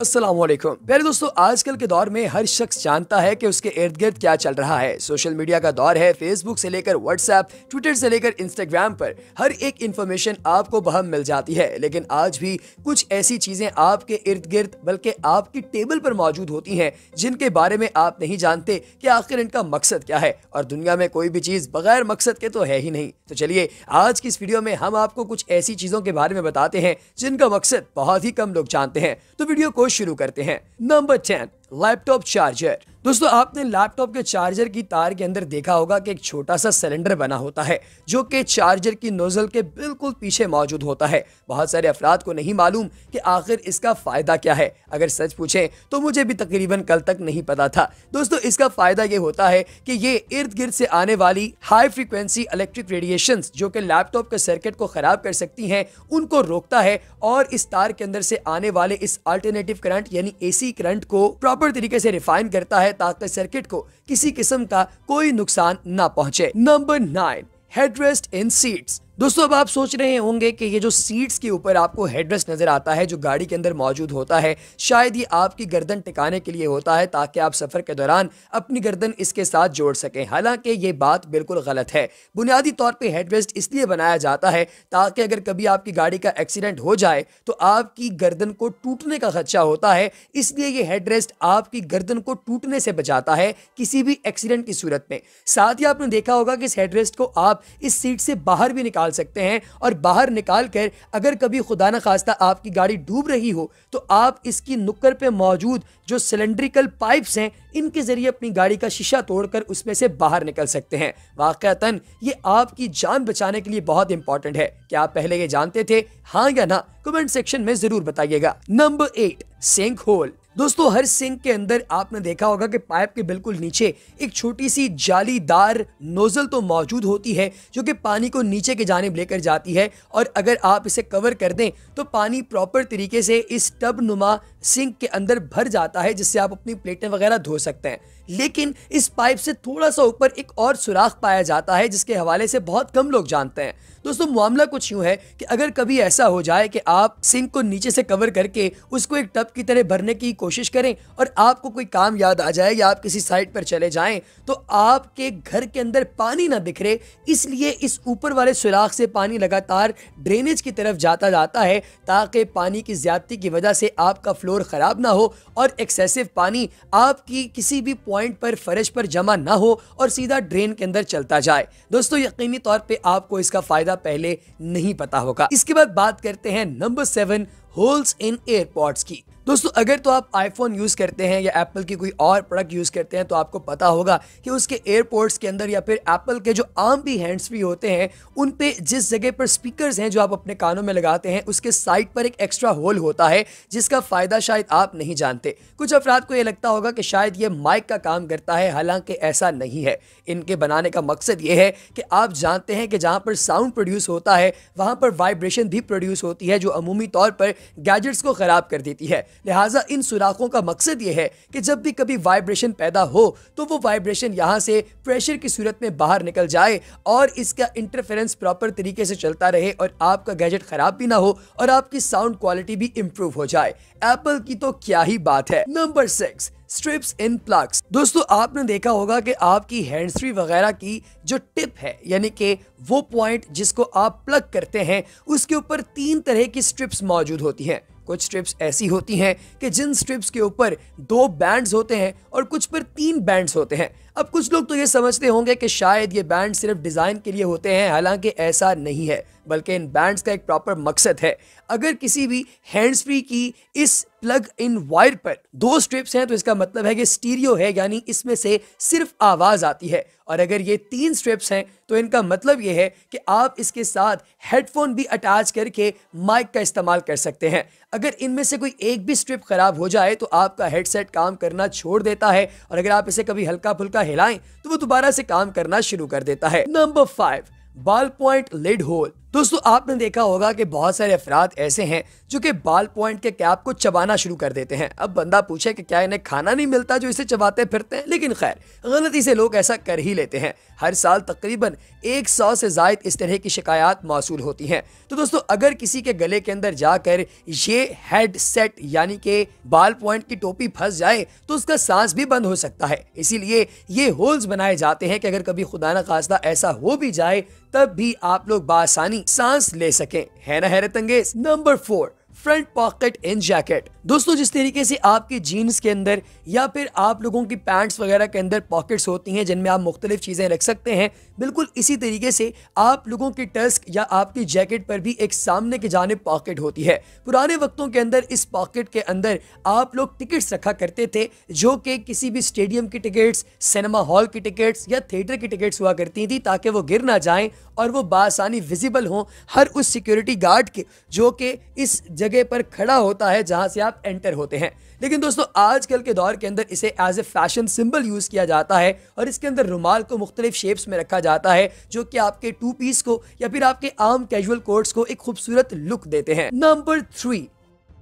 असलम पहले दोस्तों आजकल के दौर में हर शख्स जानता है कि उसके इर्द गिर्द क्या चल रहा है सोशल मीडिया का दौर है फेसबुक से लेकर व्हाट्सएप ट्विटर से लेकर इंस्टाग्राम पर हर एक इन्फॉर्मेशन आपको बहम मिल जाती है लेकिन आज भी कुछ ऐसी चीज़ें आपके इर्द गिर्द बल्कि आपकी टेबल पर मौजूद होती हैं जिनके बारे में आप नहीं जानते कि आखिर इनका मकसद क्या है और दुनिया में कोई भी चीज़ बगैर मकसद के तो है ही नहीं तो चलिए आज की इस वीडियो में हम आपको कुछ ऐसी चीज़ों के बारे में बताते हैं जिनका मकसद बहुत ही कम लोग जानते हैं तो वीडियो को शुरू करते हैं नंबर टेन लैपटॉप चार्जर दोस्तों आपने लैपटॉप के चार्जर की तार के अंदर देखा होगा कि एक छोटा सा सिलेंडर बना होता है जो कि चार्जर की नोजल के बिल्कुल पीछे मौजूद होता है बहुत सारे अफराद को नहीं मालूम कि आखिर इसका फ़ायदा क्या है अगर सच पूछें तो मुझे भी तकरीबन कल तक नहीं पता था दोस्तों इसका फ़ायदा ये होता है कि ये इर्द गिर्द से आने वाली हाई फ्रिक्वेंसी इलेक्ट्रिक रेडिएशन जो कि लैपटॉप के सर्किट को ख़राब कर सकती हैं उनको रोकता है और इस तार के अंदर से आने वाले इस अल्टरनेटिव करंट यानी ए करंट को प्रॉपर प्रॉपर तरीके से रिफाइन करता है ताकि सर्किट को किसी किस्म का कोई नुकसान ना पहुंचे number nine headrest in seats दोस्तों अब आप सोच रहे होंगे कि ये जो सीट्स के ऊपर आपको हेडरेस नज़र आता है जो गाड़ी के अंदर मौजूद होता है शायद ये आपकी गर्दन टिकाने के लिए होता है ताकि आप सफ़र के दौरान अपनी गर्दन इसके साथ जोड़ सकें हालांकि ये बात बिल्कुल गलत है बुनियादी तौर पर हेडरेस्ट इसलिए बनाया जाता है ताकि अगर कभी आपकी गाड़ी का एक्सीडेंट हो जाए तो आपकी गर्दन को टूटने का खदशा होता है इसलिए ये हेडरेस्ट आपकी गर्दन को टूटने से बचाता है किसी भी एक्सीडेंट की सूरत में साथ ही आपने देखा होगा कि इस हेडरेस्ट को आप इस सीट से बाहर भी निकाल निकाल सकते हैं और बाहर निकाल कर अगर कभी खुदा न खास्ता आपकी गाड़ी डूब रही हो तो आप इसकी नुक्कर पे मौजूद जो सिलेंड्रिकल पाइप्स हैं इनके ज़रिए अपनी गाड़ी का शीशा तोड़कर उसमें से बाहर निकल सकते हैं वाक़ता ये आपकी जान बचाने के लिए बहुत इंपॉर्टेंट है क्या आप पहले ये जानते थे हाँ या ना कमेंट सेक्शन में ज़रूर बताइएगा नंबर एट सेंक होल दोस्तों हर सिंक के अंदर आपने देखा होगा कि पाइप के बिल्कुल नीचे एक छोटी सी जालीदार नोजल तो मौजूद होती है जो कि पानी को नीचे के जानेब लेकर जाती है और अगर आप इसे कवर कर दें तो पानी प्रॉपर तरीके से इस टब नुमा सिंक के अंदर भर जाता है जिससे आप अपनी प्लेटें वगैरह धो सकते हैं लेकिन इस पाइप से थोड़ा सा ऊपर एक और सुराख पाया जाता है जिसके हवाले से बहुत कम लोग जानते हैं दोस्तों मामला कुछ यूं है कि अगर कभी ऐसा हो जाए कि आप सिंक को नीचे से कवर करके उसको एक टब की तरह भरने की कोशिश करें और आपको कोई काम याद आ जाए या आप किसी साइट पर चले जाएं तो आपके घर के अंदर पानी ना बिखरे इसलिए इस ऊपर वाले सुराख से पानी लगातार ड्रेनेज की तरफ जाता जाता है ताकि पानी की ज्यादती की वजह से आपका फ्लोर ख़राब ना हो और एक्सेसिव पानी आपकी किसी भी पॉइंट पर फर्श पर जमा ना हो और सीधा ड्रेन के अंदर चलता जाए दोस्तों यकीनी तौर पर आपको इसका फ़ायदा पहले नहीं पता होगा इसके बाद बात करते हैं number seven holes in airports की दोस्तों अगर तो आप आईफोन यूज़ करते हैं या एप्पल की कोई और प्रोडक्ट यूज़ करते हैं तो आपको पता होगा कि उसके एयरपोर्ट्स के अंदर या फिर एप्पल के जो आम भी हैंड्स फ्री होते हैं उन पे जिस जगह पर स्पीकर्स हैं जो आप अपने कानों में लगाते हैं उसके साइड पर एक एक्स्ट्रा होल होता है जिसका फ़ायदा शायद आप नहीं जानते कुछ अफराद को ये लगता होगा कि शायद ये माइक का काम करता है हालांकि ऐसा नहीं है इनके बनाने का मकसद ये है कि आप जानते हैं कि जहाँ पर साउंड प्रोड्यूस होता है वहाँ पर वाइब्रेशन भी प्रोड्यूस होती है जो अमूमी तौर पर गैजेट्स को ख़राब कर देती है लिहाजा इन सुराखों का मकसद ये है कि जब भी कभी वाइब्रेशन पैदा हो तो वो वाइब्रेशन यहाँ से प्रेशर की सूरत में बाहर निकल जाए और इसका इंटरफेरेंस प्रॉपर तरीके से चलता रहे और आपका गैजेट ख़राब भी ना हो और आपकी साउंड क्वालिटी भी इम्प्रूव हो जाए एप्पल की तो क्या ही बात है number six strips in plugs दोस्तों आपने देखा होगा कि आपकी हैंड फ्री वगैरह की जो टिप है यानी कि वो पॉइंट जिसको आप प्लग करते हैं उसके ऊपर तीन तरह की स्ट्रिप्स मौजूद होती हैं कुछ स्ट्रिप्स ऐसी होती हैं कि जिन स्ट्रिप्स के ऊपर दो बैंड्स होते हैं और कुछ पर तीन बैंड्स होते हैं अब कुछ लोग तो ये समझते होंगे कि शायद ये बैंड सिर्फ डिज़ाइन के लिए होते हैं हालांकि ऐसा नहीं है बल्कि इन बैंड्स का एक प्रॉपर मकसद है अगर किसी भी हैंड्स फ्री की इस प्लग इन वायर पर दो स्ट्रिप्स हैं तो इसका मतलब है कि स्टीरियो है यानी इसमें से सिर्फ आवाज़ आती है और अगर ये तीन स्ट्रिप्स हैं तो इनका मतलब ये है कि आप इसके साथ हेडफोन भी अटैच करके माइक का इस्तेमाल कर सकते हैं अगर इनमें से कोई एक भी स्ट्रिप ख़राब हो जाए तो आपका हेडसेट काम करना छोड़ देता है और अगर आप इसे कभी हल्का फुल्का हिलाएं तो वो दोबारा से काम करना शुरू कर देता है number five ball point lid hole दोस्तों आपने देखा होगा कि बहुत सारे अफराद ऐसे हैं जो कि बाल पॉइंट के कैप को चबाना शुरू कर देते हैं अब बंदा पूछे कि क्या इन्हें खाना नहीं मिलता जो इसे चबाते फिरते हैं लेकिन खैर गलती से लोग ऐसा कर ही लेते हैं हर साल तकरीबन एक सौ से जायद इस तरह की शिकायत मौसू होती हैं तो दोस्तों अगर किसी के गले के अंदर जाकर ये हेडसेट यानी कि बाल पॉइंट की टोपी फंस जाए तो उसका सांस भी बंद हो सकता है इसीलिए ये होल्स बनाए जाते हैं कि अगर कभी खुदा न खास्ता ऐसा हो भी जाए तब भी आप लोग बासानी सांस ले सकें है ना हैरत अंगेज number four front pocket in jacket दोस्तों जिस तरीके से आपके जीन्स के अंदर या फिर आप लोगों की पैंट्स वगैरह के अंदर पॉकेट्स होती हैं जिनमें आप मुख्तलिफ चीज़ें रख सकते हैं बिल्कुल इसी तरीके से आप लोगों के टस्क या आपकी जैकेट पर भी एक सामने की जानब पॉकेट होती है पुराने वक्तों के अंदर इस पॉकेट के अंदर आप लोग टिकट्स रखा करते थे जो कि किसी भी स्टेडियम की टिकट्स सिनेमा हॉल की टिकट्स या थिएटर की टिकट्स हुआ करती थी ताकि वो गिर ना जाएँ और वो बासानी विजिबल हों हर उस सिक्योरिटी गार्ड के जो कि इस जगह जगह पर खड़ा होता है जहां से आप एंटर होते हैं लेकिन दोस्तों आजकल के दौर के अंदर इसे as a fashion symbol use किया जाता है और इसके अंदर रुमाल को मुख्तलिफ शेप्स में रखा जाता है जो कि आपके टू पीस को या फिर आपके आम कैजुअल कोट्स को एक खूबसूरत लुक देते हैं number three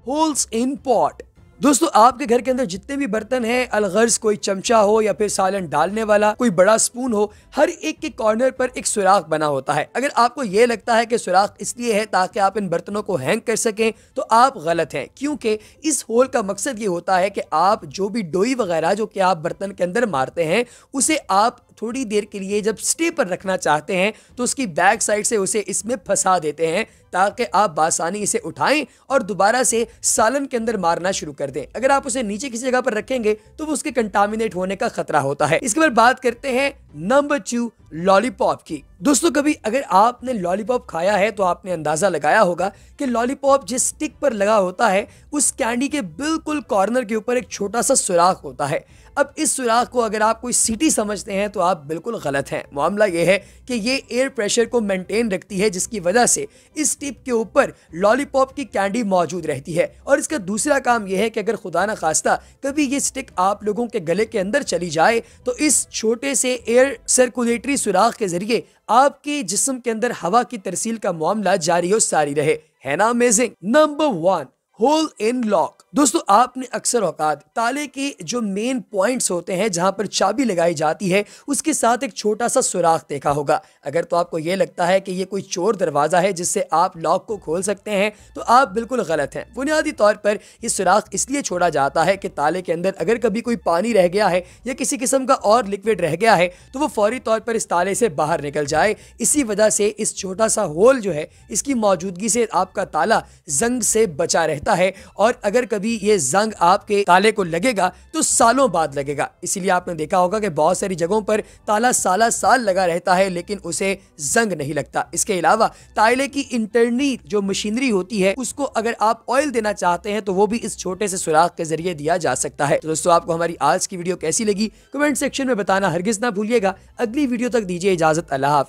holes in pot दोस्तों आपके घर के अंदर जितने भी बर्तन हैं अलगर्ज कोई चमचा हो या फिर सालन डालने वाला कोई बड़ा स्पून हो हर एक के कॉर्नर पर एक सुराख बना होता है अगर आपको ये लगता है कि सुराख इसलिए है ताकि आप इन बर्तनों को हैंग कर सकें तो आप गलत हैं क्योंकि इस होल का मकसद ये होता है कि आप जो भी डोई वगैरह जो कि आप बर्तन के अंदर मारते हैं उसे आप थोड़ी देर के लिए जब स्टे पर रखना चाहते हैं तो उसकी बैक साइड से उसे इसमें फंसा देते हैं ताकि आप बासानी इसे उठाएं और दोबारा से सालन के अंदर मारना शुरू कर दें अगर आप उसे नीचे किसी जगह पर रखेंगे तो वो उसके कंटामिनेट होने का खतरा होता है इसके बाद बात करते हैं नंबर टू लॉलीपॉप की दोस्तों कभी अगर आपने लॉलीपॉप खाया है तो आपने अंदाजा लगाया होगा कि लॉलीपॉप जिस स्टिक पर लगा होता है उस कैंडी के बिल्कुल कॉर्नर के ऊपर एक छोटा सा सुराख होता है अब इस सुराख को अगर आप कोई सिटी समझते हैं तो आप बिल्कुल गलत हैं मामला यह है कि ये एयर प्रेशर को मेंटेन रखती है जिसकी वजह से इस टिप के ऊपर लॉलीपॉप की कैंडी मौजूद रहती है और इसका दूसरा काम यह है कि अगर खुदा ना खास्ता कभी ये स्टिक आप लोगों के गले के अंदर चली जाए तो इस छोटे से एयर सर्कुलेटरी सुराख के जरिए आपके जिसम के अंदर हवा की तरसील का मामला जारी और सारी रहे है ना amazing number one hole in lock दोस्तों आपने अक्सर औकात ताले के जो मेन पॉइंट्स होते हैं जहां पर चाबी लगाई जाती है उसके साथ एक छोटा सा सुराख देखा होगा अगर तो आपको ये लगता है कि ये कोई चोर दरवाज़ा है जिससे आप लॉक को खोल सकते हैं तो आप बिल्कुल गलत हैं बुनियादी तौर पर यह सुराख इसलिए छोड़ा जाता है कि ताले के अंदर अगर कभी कोई पानी रह गया है या किसी किस्म का और लिक्विड रह गया है तो वो फौरी तौर पर इस ताले से बाहर निकल जाए इसी वजह से इस छोटा सा होल जो है इसकी मौजूदगी से आपका ताला जंग से बचा रहता है और अगर कभी यदि ये जंग आपके ताले को लगेगा तो सालों बाद लगेगा इसीलिए आपने देखा होगा कि बहुत सारी जगहों पर ताला साला साल लगा रहता है लेकिन उसे जंग नहीं लगता इसके अलावा ताले की इंटरनी जो मशीनरी होती है उसको अगर आप ऑयल देना चाहते हैं तो वो भी इस छोटे से सुराख के जरिए दिया जा सकता है तो दोस्तों आपको हमारी आज की वीडियो कैसी लगी कमेंट सेक्शन में बताना हरगिज ना भूलिएगा अगली वीडियो तक दीजिए इजाजत अल्लाह